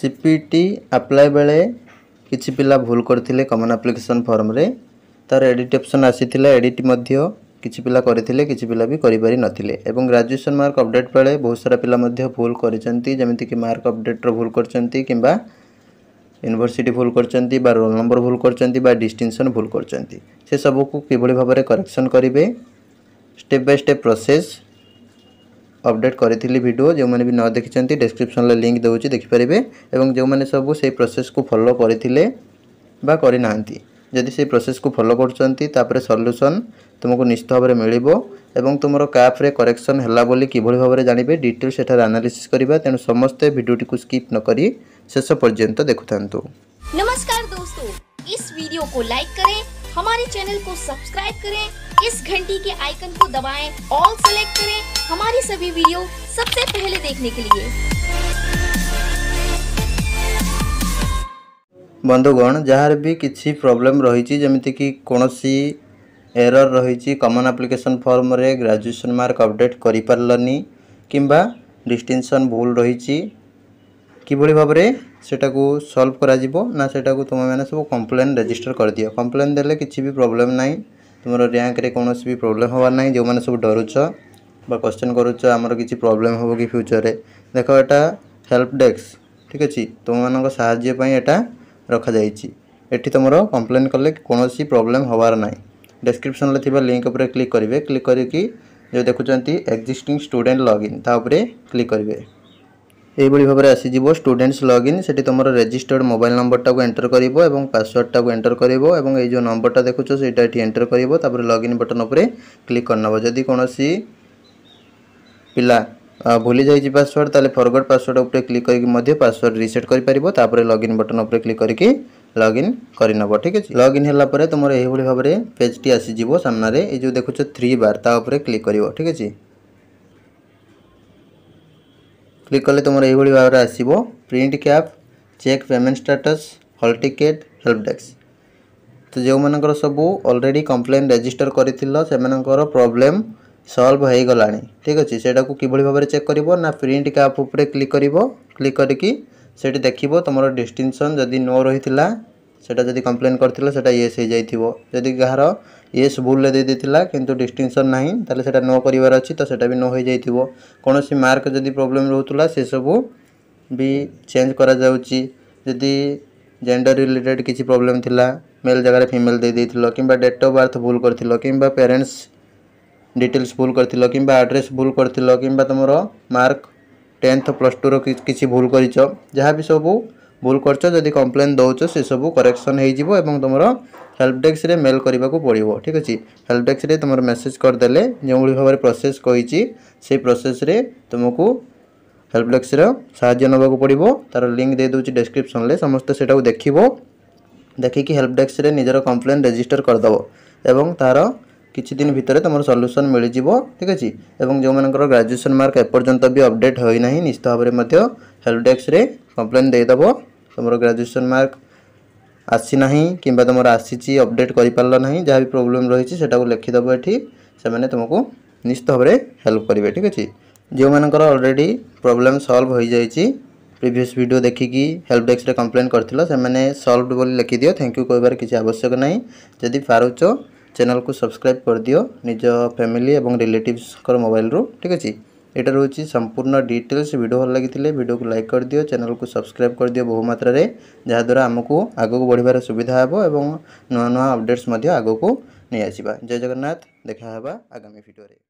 CPT apply ବେଳେ କିଛି ପିଲା ଭୁଲ କରିଥିଲେ କମନ୍ ଆପ୍ଲିକେସନ୍ ଫର୍ମରେ ତା'ର ଏଡ଼ିଟ୍ ଅପ୍ସନ୍ ଆସିଥିଲା ଏଡ଼ିଟ୍ ମଧ୍ୟ କିଛି ପିଲା କରିଥିଲେ କିଛି ପିଲା ବି କରିପାରିନଥିଲେ ଏବଂ ଗ୍ରାଜୁଏସନ୍ ମାର୍କ ଅପଡ଼େଟ୍ ବେଳେ ବହୁତ ସାରା ପିଲା ମଧ୍ୟ ଭୁଲ କରିଛନ୍ତି ଯେମିତିକି ମାର୍କ ଅପଡ଼େଟ୍ର ଭୁଲ କରିଛନ୍ତି କିମ୍ବା ୟୁନିଭର୍ସିଟି ଭୁଲ କରିଛନ୍ତି ବା ରୋଲ୍ ନମ୍ବର ଭୁଲ କରିଛନ୍ତି ବା ଡିଷ୍ଟିଂସନ୍ ଭୁଲ କରିଛନ୍ତି ସେସବୁକୁ କିଭଳି ଭାବରେ କରେକ୍ସନ୍ କରିବେ step by step process update करी भिड जो मैंने भी न देखी डेस्क्रिपन लिंक देखिए देखिपर एवं जो मैंने सब से प्रोसेस को फलो करते से प्रोसेस को फलो करपर सल्यूसन तुमको निश्चित भाव में तुम कैप्रे करेक्शन है कि भाव में जानवे डिटेल सेठार आनालीस करवा तेणु समस्ते भिडी को स्कीप नक शेष पर्यटन देखु नमस्कार दोस्तों इस वीडियो को लाइक करें हमारे चैनल को सब्सक्राइब करें इस घंटी के आइकन को दबाएं ऑल सेलेक्ट करें हमारी सभी वीडियो सबसे पहले देखने के लिए बंधुगण जहाँ भी किसी प्रॉब्लम रही जमीक कौन सी एरर रही कमन आप्लिकेसन फर्म रे ग्राजुएसन मार्क अपडेट करें कि डिस्टिंगसन भूल रही कि ভাবে को सल्व करा से तुम मैंने তুমি মানে সব কমপ্লেন রেজিস্টার করে দিও কমপ্লেন দেলে কিছু तुम প্রোবলেম कौन भी র্যাঙ্করে কোণী বি প্রোবলেম হবার নাই যে ବା କ୍ୱେଶ୍ଚନ୍ କରୁଛ ଆମର କିଛି ପ୍ରୋବ୍ଲେମ୍ ହେବ କି ଫ୍ୟୁଚର୍ରେ ଦେଖ ଏଇଟା ହେଲ୍ପ ଡେସ୍କ ଠିକ୍ ଅଛି ତୁମମାନଙ୍କ ସାହାଯ୍ୟ ପାଇଁ ଏଇଟା ରଖାଯାଇଛି ଏଠି ତୁମର କମ୍ପ୍ଲେନ୍ କଲେ କୌଣସି ପ୍ରୋବ୍ଲେମ୍ ହେବାର ନାହିଁ ଡେସ୍କ୍ରିପ୍ସନ୍ରେ ଥିବା ଲିଙ୍କ୍ ଉପରେ କ୍ଲିକ୍ କରିବେ କ୍ଲିକ୍ କରିକି ଯେଉଁ ଦେଖୁଛନ୍ତି ଏକ୍ଜିଷ୍ଟିଂ ଷ୍ଟୁଡ଼େଣ୍ଟ ଲଗ୍ଇନ୍ ତା ଉପରେ କ୍ଲିକ୍ କରିବେ ଏହିଭଳି ଭାବରେ ଆସିଯିବ ଷ୍ଟୁଡ଼େଣ୍ଟସ୍ ଲଗ୍ଇନ୍ ସେଠି ତୁମର ରେଜିଷ୍ଟର୍ଡ ମୋବାଇଲ୍ ନମ୍ବରଟାକୁ ଏଣ୍ଟର କରିବ ଏବଂ ପାସୱାର୍ଡ଼ଟାକୁ ଏଣ୍ଟର କରିବ ଏବଂ ଏଇ ଯେଉଁ ନମ୍ବରଟା ଦେଖୁଛ ସେଇଟା ଏଠି ଏଣ୍ଟର କରିବ ତା'ପରେ ଲଗ୍ଇନ୍ ବଟନ୍ ଉପରେ କ୍ଲିକ୍ କରିନେବ ଯଦି କୌଣସି ପିଲା ভুলে যাই পাসওয়ার্ড তাহলে ফরগড পাসওয়ার্ড উপরে ক্লিক করি পাসওয়ার্ড রিসেট করে পাব তাপরে লগ ইন বটন উপরে ক্লিক করি লগ ইন করে নেব ঠিক আছে লগ ইন হলাপরে তোমার এইভাবে ভাবে পেজটি আসিযোগ সামনে এই যে দেখুছ থ্রি বার তা উপরে ক্লিক করব ঠিক আছে ক্লিক কলে তোমার এইভাবে ভাবে আসব print cap check payment status হল টিকেট হেল্প ডেস্ক তো যে সবু অলরেডি কমপ্লেন রেজিষ্টর করে সে প্রোবলেম ସଲ୍ଭ ହୋଇଗଲାଣି ଠିକ୍ ଅଛି ସେଇଟାକୁ କିଭଳି ଭାବରେ ଚେକ୍ କରିବ ନା ପ୍ରିଣ୍ଟ କ୍ୟାପ୍ ଉପରେ କ୍ଲିକ୍ କରିବ କ୍ଲିକ୍ କରିକି ସେଇଠି ଦେଖିବ ତୁମର ଡିଷ୍ଟିଂସନ୍ ଯଦି ନୋ ରହିଥିଲା ସେଇଟା ଯଦି କମ୍ପ୍ଲେନ୍ କରିଥିଲ ସେଇଟା ୟେସ୍ ହୋଇଯାଇଥିବ ଯଦି କାହାର ୟେସ୍ ଭୁଲରେ ଦେଇଦେଇଥିଲା କିନ୍ତୁ ଡିଷ୍ଟିଂସନ୍ ନାହିଁ ତାହେଲେ ସେଇଟା ନୋ କରିବାର ଅଛି ତ ସେଇଟା ବି ନୋ ହୋଇଯାଇଥିବ କୌଣସି ମାର୍କ ଯଦି ପ୍ରୋବ୍ଲେମ୍ ରହୁଥିଲା ସେସବୁ ବି ଚେଞ୍ଜ କରାଯାଉଛି ଯଦି ଜେଣ୍ଡର ରିଲେଟେଡ଼ କିଛି ପ୍ରୋବ୍ଲେମ୍ ଥିଲା ମେଲ୍ ଜାଗାରେ ଫିମେଲ୍ ଦେଇଦେଇଥିଲ କିମ୍ବା ଡେଟ୍ ଅଫ୍ ବାର୍ଥ ଭୁଲ କରିଥିଲ କିମ୍ବା ପ୍ୟାରେଣ୍ଟସ୍ डिटेल्स भूल कर आड्रेस भूल कर कि तुम मार्क टेन्थ प्लस टूर कि भूल कर भी सब भूल कर जदि कम्प्लेन दौच से सब करेक्शन हो तुम हेल्प डेस्क मेल करने को पड़ो ठीक अच्छे हेल्प डेस्क तुम मेसेज करदे जो भाव प्रोसेस कही प्रोसेस तुमको हेल्प डेस्क साको पड़ो तार लिंक दे दूसरी डेस्क्रिप्सन समस्ते से देख देखिकी हेल्प डेस्क निजर कम्प्लेन रेजिस्टर करदेव तार କିଛି ଦିନ ଭିତରେ ତୁମର ସଲ୍ୟୁସନ୍ ମିଳିଯିବ ଠିକ୍ ଅଛି ଏବଂ ଯେଉଁମାନଙ୍କର ଗ୍ରାଜୁଏସନ୍ ମାର୍କ ଏପର୍ଯ୍ୟନ୍ତ ବି ଅପଡ଼େଟ୍ ହୋଇନାହିଁ ନିଶ୍ଚିତ ଭାବରେ ମଧ୍ୟ ହେଲ୍ପ ଡେସ୍କରେ କମ୍ପ୍ଲେନ୍ ଦେଇଦେବ ତୁମର ଗ୍ରାଜୁଏସନ୍ ମାର୍କ ଆସିନାହିଁ କିମ୍ବା ତୁମର ଆସିଛି ଅପଡ଼େଟ୍ କରିପାରିଲ ନାହିଁ ଯାହା ବି ପ୍ରୋବ୍ଲେମ୍ ରହିଛି ସେଟାକୁ ଲେଖିଦେବ ଏଠି ସେମାନେ ତୁମକୁ ନିଶ୍ଚିତ ଭାବରେ ହେଲ୍ପ କରିବେ ଠିକ୍ ଅଛି ଯେଉଁମାନଙ୍କର ଅଲରେଡ଼ି ପ୍ରୋବ୍ଲେମ୍ ସଲ୍ଭ ହୋଇଯାଇଛି ପ୍ରିଭିୟସ୍ ଭିଡ଼ିଓ ଦେଖିକି ହେଲ୍ପ ଡେସ୍କରେ କମ୍ପ୍ଲେନ୍ କରିଥିଲ ସେମାନେ ସଲ୍ଭଡ୍ ବୋଲି ଲେଖିଦିଅ ଥ୍ୟାଙ୍କ ୟୁ କହିବାର କିଛି ଆବଶ୍ୟକ ନାହିଁ ଯଦି ପାରୁଛ ଚ୍ୟାନେଲ୍କୁ ସବସ୍କ୍ରାଇବ୍ କରିଦିଅ ନିଜ ଫ୍ୟାମିଲି ଏବଂ ରିଲେଟିଭ୍ସଙ୍କର ମୋବାଇଲ୍ରୁ ଠିକ୍ ଅଛି ଏଇଟା ରହୁଛି ସମ୍ପୂର୍ଣ୍ଣ ଡିଟେଲ୍ସ ଭିଡ଼ିଓ ଭଲ ଲାଗିଥିଲେ ଭିଡ଼ିଓକୁ ଲାଇକ୍ କରିଦିଅ ଚ୍ୟାନେଲ୍କୁ ସବସ୍କ୍ରାଇବ୍ କରିଦିଅ ବହୁ ମାତ୍ରାରେ ଯାହାଦ୍ୱାରା ଆମକୁ ଆଗକୁ ବଢ଼ିବାର ସୁବିଧା ହେବ ଏବଂ ନୂଆ ନୂଆ ଅପଡ଼େଟ୍ସ ମଧ୍ୟ ଆଗକୁ ନେଇ ଆସିବା ଜୟ ଜଗନ୍ନାଥ ଦେଖା ହେବା ଆଗାମୀ ଭିଡ଼ିଓରେ